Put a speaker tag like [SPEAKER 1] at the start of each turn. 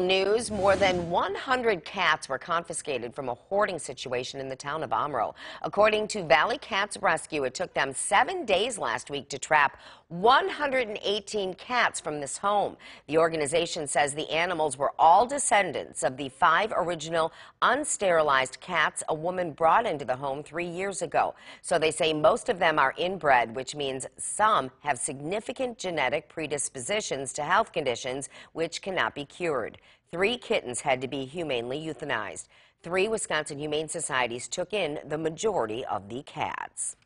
[SPEAKER 1] News, more than 100 cats were confiscated from a hoarding situation in the town of Amro. According to Valley Cats Rescue, it took them seven days last week to trap 118 cats from this home. The organization says the animals were all descendants of the five original unsterilized cats a woman brought into the home three years ago. So they say most of them are inbred, which means some have significant genetic predispositions to health conditions which cannot be cured. Three kittens had to be humanely euthanized. Three Wisconsin Humane Societies took in the majority of the cats.